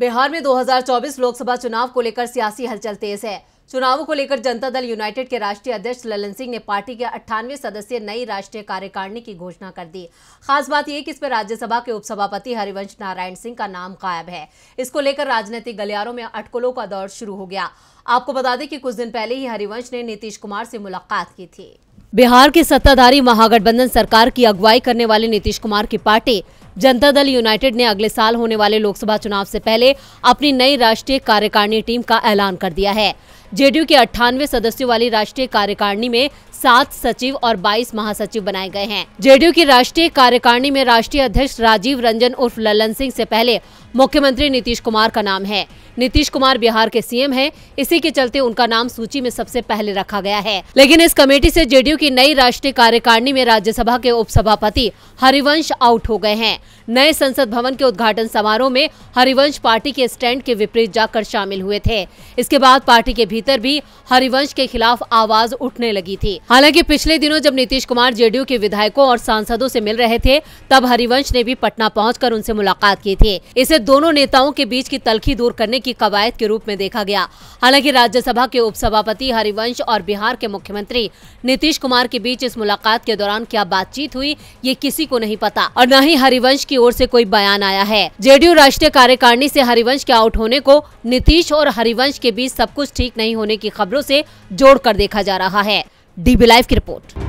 बिहार में 2024 लोकसभा चुनाव को लेकर सियासी हलचल तेज है चुनावों को लेकर जनता दल यूनाइटेड के राष्ट्रीय अध्यक्ष ललन सिंह ने पार्टी के अट्ठानवे सदस्यीय नई राष्ट्रीय कार्यकारिणी की घोषणा कर दी खास बात यह कि इस पर राज्यसभा के उपसभापति हरिवंश नारायण सिंह का नाम गायब है इसको लेकर राजनीतिक गलियारों में अटकलों का दौर शुरू हो गया आपको बता दें कि कुछ दिन पहले ही हरिवंश ने नीतीश कुमार से मुलाकात की थी बिहार की सत्ताधारी महागठबंधन सरकार की अगुवाई करने वाले नीतीश कुमार की पार्टी जनता दल यूनाइटेड ने अगले साल होने वाले लोकसभा चुनाव से पहले अपनी नई राष्ट्रीय कार्यकारिणी टीम का ऐलान कर दिया है जेडीयू के अट्ठानवे सदस्यों वाली राष्ट्रीय कार्यकारिणी में सात सचिव और बाईस महासचिव बनाए गए हैं जेडीयू की राष्ट्रीय कार्यकारिणी में राष्ट्रीय अध्यक्ष राजीव रंजन उर्फ ललन सिंह से पहले मुख्यमंत्री नीतीश कुमार का नाम है नीतीश कुमार बिहार के सीएम हैं इसी के चलते उनका नाम सूची में सबसे पहले रखा गया है लेकिन इस कमेटी से जेडीयू की नई राष्ट्रीय कार्यकारिणी में राज्यसभा के उपसभापति हरिवंश आउट हो गए हैं नए संसद भवन के उद्घाटन समारोह में हरिवंश पार्टी के स्टैंड के विपरीत जाकर शामिल हुए थे इसके बाद पार्टी के भी भीतर भी हरिवंश के खिलाफ आवाज उठने लगी थी हालांकि पिछले दिनों जब नीतीश कुमार जेडीयू के विधायकों और सांसदों से मिल रहे थे तब हरिवंश ने भी पटना पहुंचकर उनसे मुलाकात की थी इसे दोनों नेताओं के बीच की तलखी दूर करने की कवायद के रूप में देखा गया हालांकि राज्यसभा के उपसभापति हरिवंश और बिहार के मुख्यमंत्री नीतीश कुमार के बीच इस मुलाकात के दौरान क्या बातचीत हुई ये किसी को नहीं पता और न ही हरिवंश की ओर से कोई बयान आया है जेडीयू राष्ट्रीय कार्यकारिणी से हरिवंश के आउट होने को नीतीश और हरिवंश के बीच सब कुछ ठीक नहीं नहीं होने की खबरों से जोड़कर देखा जा रहा है डीबी लाइव की रिपोर्ट